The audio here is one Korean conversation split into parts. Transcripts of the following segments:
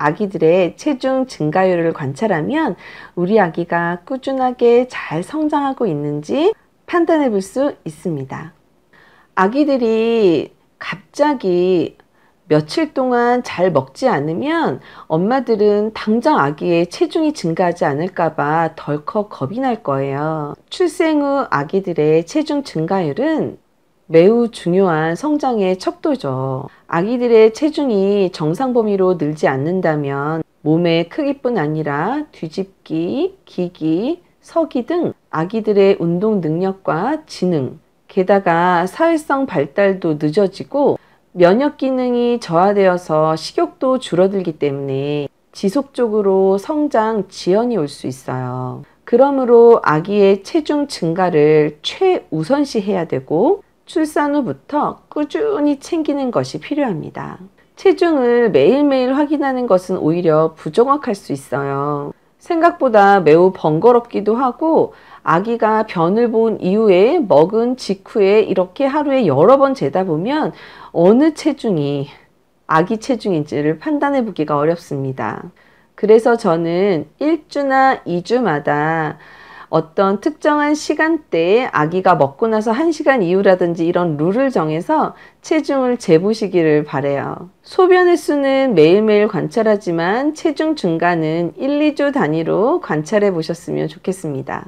아기들의 체중 증가율을 관찰하면 우리 아기가 꾸준하게 잘 성장하고 있는지 판단해 볼 수 있습니다. 아기들이 갑자기 며칠 동안 잘 먹지 않으면 엄마들은 당장 아기의 체중이 증가하지 않을까봐 덜컥 겁이 날 거예요. 출생 후 아기들의 체중 증가율은 매우 중요한 성장의 척도죠. 아기들의 체중이 정상 범위로 늘지 않는다면 몸의 크기뿐 아니라 뒤집기, 기기, 서기 등 아기들의 운동 능력과 지능, 게다가 사회성 발달도 늦어지고 면역 기능이 저하되어서 식욕도 줄어들기 때문에 지속적으로 성장 지연이 올 수 있어요. 그러므로 아기의 체중 증가를 최우선시 해야 되고 출산 후부터 꾸준히 챙기는 것이 필요합니다. 체중을 매일매일 확인하는 것은 오히려 부정확할 수 있어요. 생각보다 매우 번거롭기도 하고 아기가 변을 본 이후에 먹은 직후에 이렇게 하루에 여러 번 재다 보면 어느 체중이 아기 체중인지를 판단해 보기가 어렵습니다. 그래서 저는 1주나 2주마다 어떤 특정한 시간대에 아기가 먹고 나서 1시간 이후라든지 이런 룰을 정해서 체중을 재보시기를 바래요. 소변의 수는 매일매일 관찰하지만 체중 증가는 1, 2주 단위로 관찰해 보셨으면 좋겠습니다.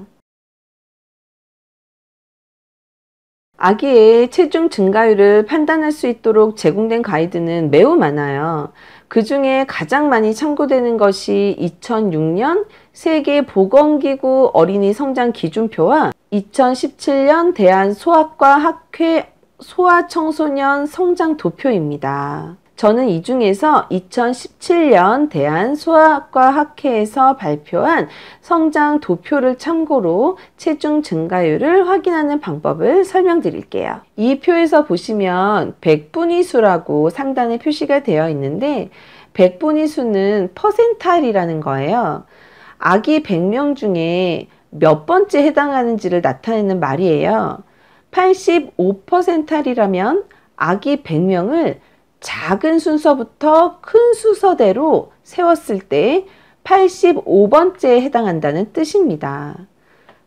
아기의 체중 증가율을 판단할 수 있도록 제공된 가이드는 매우 많아요. 그 중에 가장 많이 참고되는 것이 2006년 세계 보건기구 어린이 성장 기준표와 2017년 대한 소아과 학회 소아청소년 성장 도표입니다. 저는 이 중에서 2017년 대한소아과 학회에서 발표한 성장 도표를 참고로 체중 증가율을 확인하는 방법을 설명드릴게요. 이 표에서 보시면 백분위 수라고 상단에 표시가 되어 있는데 백분위 수는 퍼센탈이라는 거예요. 아기 100명 중에 몇 번째 해당하는지를 나타내는 말이에요. 85%이라면 아기 100명을 작은 순서부터 큰 순서대로 세웠을 때 85번째에 해당한다는 뜻입니다.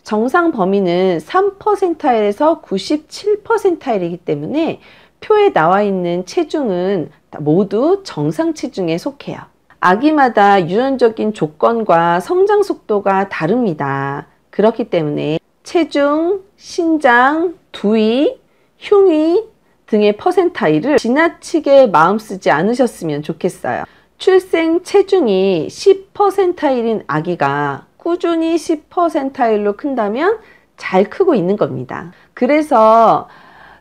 정상 범위는 3%에서 97%이기 때문에 표에 나와 있는 체중은 모두 정상 체중에 속해요. 아기마다 유전적인 조건과 성장 속도가 다릅니다. 그렇기 때문에 체중, 신장, 두위, 흉위, 등의 퍼센타일을 지나치게 마음 쓰지 않으셨으면 좋겠어요. 출생 체중이 10%일인 퍼센타 아기가 꾸준히 10%일로 퍼센타 큰다면 잘 크고 있는 겁니다. 그래서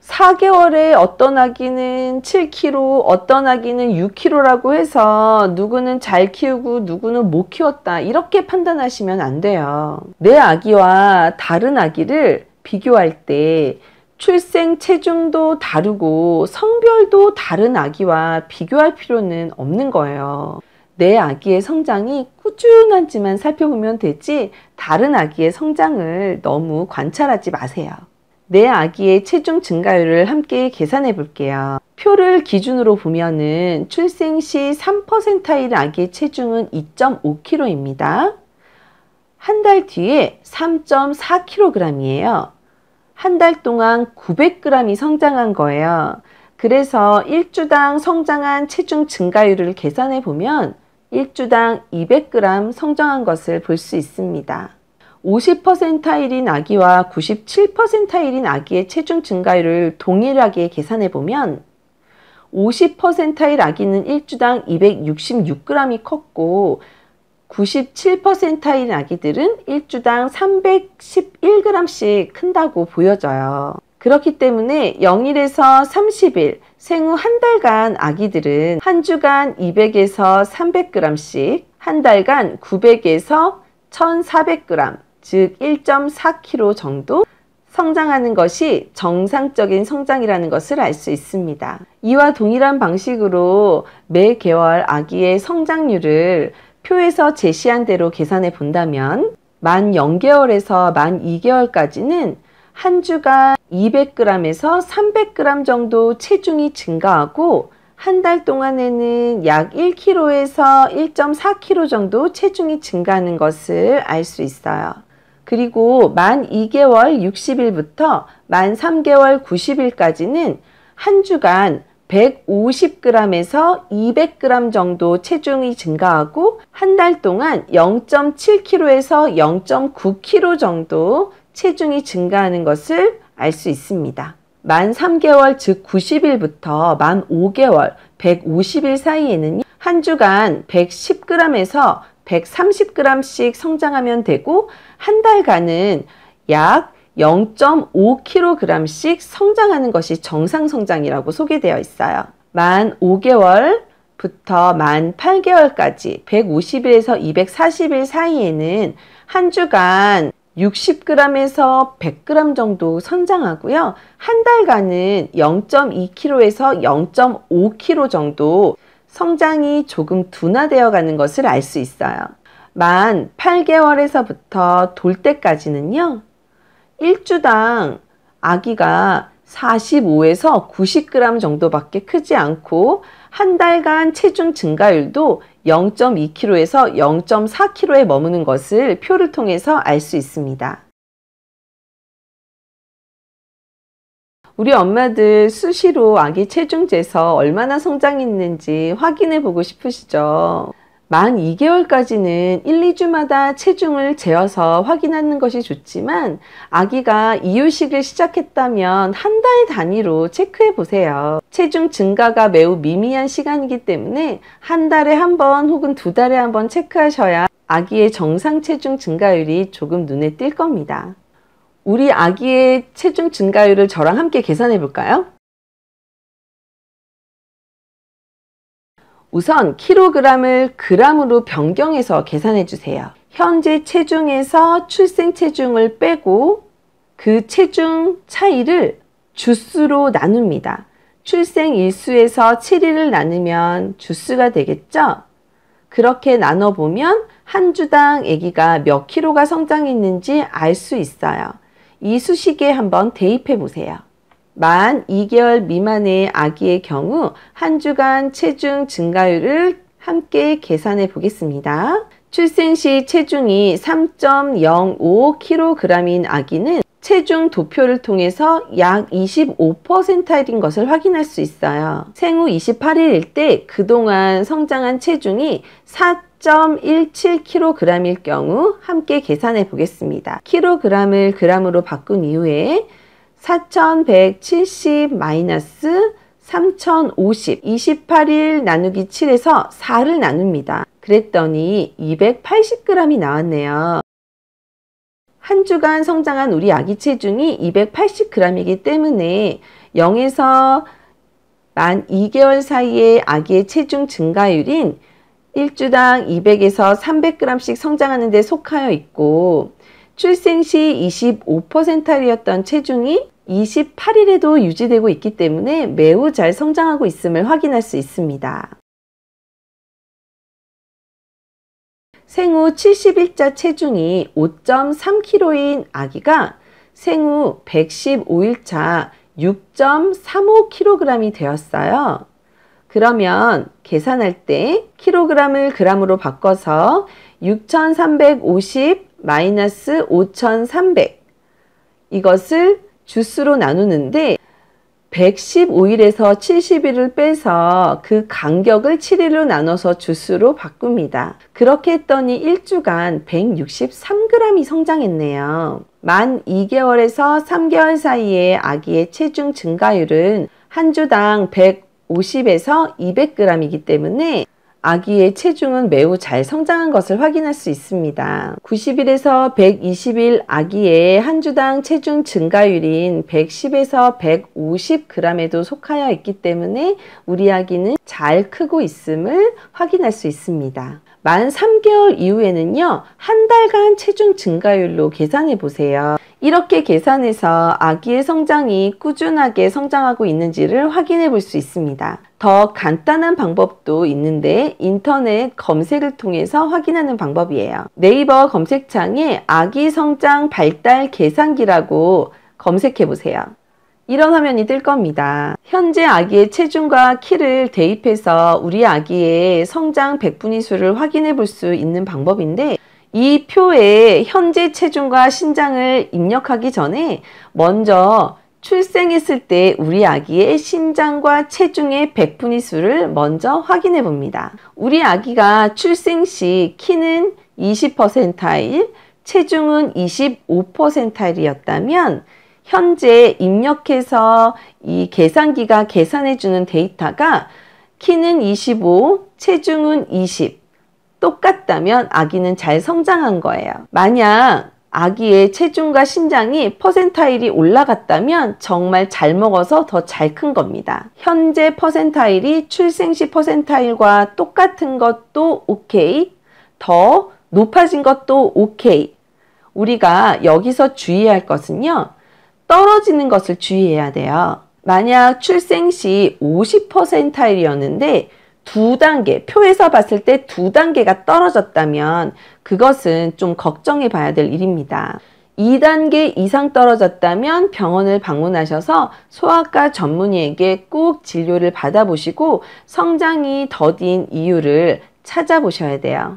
4개월에 어떤 아기는 7kg, 어떤 아기는 6kg라고 해서 누구는 잘 키우고 누구는 못 키웠다 이렇게 판단하시면 안 돼요. 내 아기와 다른 아기를 비교할 때 출생 체중도 다르고 성별도 다른 아기와 비교할 필요는 없는 거예요. 내 아기의 성장이 꾸준한지만 살펴보면 되지 다른 아기의 성장을 너무 관찰하지 마세요. 내 아기의 체중 증가율을 함께 계산해 볼게요. 표를 기준으로 보면은 출생 시 3%인 아기의 체중은 2.5kg입니다. 한 달 뒤에 3.4kg이에요. 한달 동안 900g이 성장한 거예요. 그래서 1주당 성장한 체중 증가율을 계산해 보면 1주당 200g 성장한 것을 볼 수 있습니다. 50%일인 아기와 97%일인 아기의 체중 증가율을 동일하게 계산해 보면 50%일 아기는 1주당 266g이 컸고 97%인 아기들은 1주당 311g씩 큰다고 보여져요. 그렇기 때문에 0일에서 30일, 생후 한 달간 아기들은 한 주간 200에서 300g씩, 한 달간 900에서 1400g, 즉 1.4kg 정도 성장하는 것이 정상적인 성장이라는 것을 알 수 있습니다. 이와 동일한 방식으로 매 개월 아기의 성장률을 표에서 제시한 대로 계산해 본다면 만 0개월에서 만 2개월까지는 한 주간 200g에서 300g 정도 체중이 증가하고 한 달 동안에는 약 1kg에서 1.4kg 정도 체중이 증가하는 것을 알 수 있어요. 그리고 만 2개월 60일부터 만 3개월 90일까지는 한 주간 150g에서 200g 정도 체중이 증가하고 한 달 동안 0.7kg에서 0.9kg 정도 체중이 증가하는 것을 알 수 있습니다. 만 3개월 즉 90일부터 만 5개월 150일 사이에는 한 주간 110g에서 130g씩 성장하면 되고 한 달간은 약 0.5kg씩 성장하는 것이 정상 성장이라고 소개되어 있어요. 만 5개월부터 만 8개월까지 150일에서 240일 사이에는 한 주간 60g에서 100g 정도 성장하고요한 달간은 0.2kg에서 0.5kg 정도 성장이 조금 둔화되어 가는 것을 알 수 있어요. 만 8개월에서부터 돌 때까지는요. 1주당 아기가 45에서 90g 정도밖에 크지 않고 한 달간 체중 증가율도 0.2kg에서 0.4kg에 머무는 것을 표를 통해서 알 수 있습니다. 우리 엄마들 수시로 아기 체중 재서 얼마나 성장했는지 확인해 보고 싶으시죠? 만 2개월까지는 1, 2주마다 체중을 재어서 확인하는 것이 좋지만 아기가 이유식을 시작했다면 한 달 단위로 체크해 보세요. 체중 증가가 매우 미미한 시간이기 때문에 한 달에 한 번 혹은 두 달에 한 번 체크하셔야 아기의 정상 체중 증가율이 조금 눈에 띌 겁니다. 우리 아기의 체중 증가율을 저랑 함께 계산해 볼까요? 우선 킬로그램을 그램으로 변경해서 계산해 주세요. 현재 체중에서 출생 체중을 빼고 그 체중 차이를 주수로 나눕니다. 출생 일수에서 7일을 나누면 주수가 되겠죠? 그렇게 나눠보면 한 주당 아기가 몇 킬로가 성장했는지 알 수 있어요. 이 수식에 한번 대입해 보세요. 만 2개월 미만의 아기의 경우 한 주간 체중 증가율을 함께 계산해 보겠습니다. 출생 시 체중이 3.05kg인 아기는 체중 도표를 통해서 약 25%인 것을 확인할 수 있어요. 생후 28일일 때 그동안 성장한 체중이 4 1 7 k g 일 경우 함께 계산해 보겠습니다. 킬로을그으로 바꾼 이후에 4170 마이너스 3050 28일 나누기 7에서 4를 나눕니다. 그랬더니 280g이 나왔네요. 한 주간 성장한 우리 아기 체중이 280g이기 때문에 0에서 만 2개월 사이에 아기의 체중 증가율인 1주당 200에서 300g씩 성장하는 데 속하여 있고 출생 시 25%이었던 체중이 28일에도 유지되고 있기 때문에 매우 잘 성장하고 있음을 확인할 수 있습니다. 생후 71자 체중이 5.3kg인 아기가 생후 115일차 6.35kg이 되었어요. 그러면 계산할 때킬로을그으로 바꿔서 6,350 5,300 이것을 주스로 나누는데 115일에서 70일을 빼서 그 간격을 7일로 나눠서 주스로 바꿉니다. 그렇게 했더니 1주간 163g이 성장했네요. 만 2개월에서 3개월 사이에 아기의 체중 증가율은 한 주당 150에서 200g이기 때문에 아기의 체중은 매우 잘 성장한 것을 확인할 수 있습니다. 90일에서 120일 아기의 한 주당 체중 증가율인 110에서 150g에도 속하여 있기 때문에 우리 아기는 잘 크고 있음을 확인할 수 있습니다. 만 3개월 이후에는요, 한 달간 체중 증가율로 계산해 보세요. 이렇게 계산해서 아기의 성장이 꾸준하게 성장하고 있는지를 확인해 볼 수 있습니다. 더 간단한 방법도 있는데 인터넷 검색을 통해서 확인하는 방법이에요. 네이버 검색창에 아기 성장 발달 계산기라고 검색해 보세요. 이런 화면이 뜰 겁니다. 현재 아기의 체중과 키를 대입해서 우리 아기의 성장 백분위 수를 확인해 볼 수 있는 방법인데 이 표에 현재 체중과 신장을 입력하기 전에 먼저 출생했을 때 우리 아기의 신장과 체중의 백분위 수를 먼저 확인해 봅니다. 우리 아기가 출생 시 키는 20%일, 체중은 25%일이었다면 현재 입력해서 이 계산기가 계산해 주는 데이터가 키는 25, 체중은 20 똑같다면 아기는 잘 성장한 거예요. 만약 아기의 체중과 신장이 퍼센타일이 올라갔다면 정말 잘 먹어서 더 잘 큰 겁니다. 현재 퍼센타일이 출생시 퍼센타일과 똑같은 것도 오케이, 더 높아진 것도 오케이. 우리가 여기서 주의할 것은요, 떨어지는 것을 주의해야 돼요. 만약 출생시 50%일이었는데 두 단계, 표에서 봤을 때 두 단계가 떨어졌다면 그것은 좀 걱정해 봐야 될 일입니다. 2단계 이상 떨어졌다면 병원을 방문하셔서 소아과 전문의에게 꼭 진료를 받아보시고 성장이 더딘 이유를 찾아보셔야 돼요.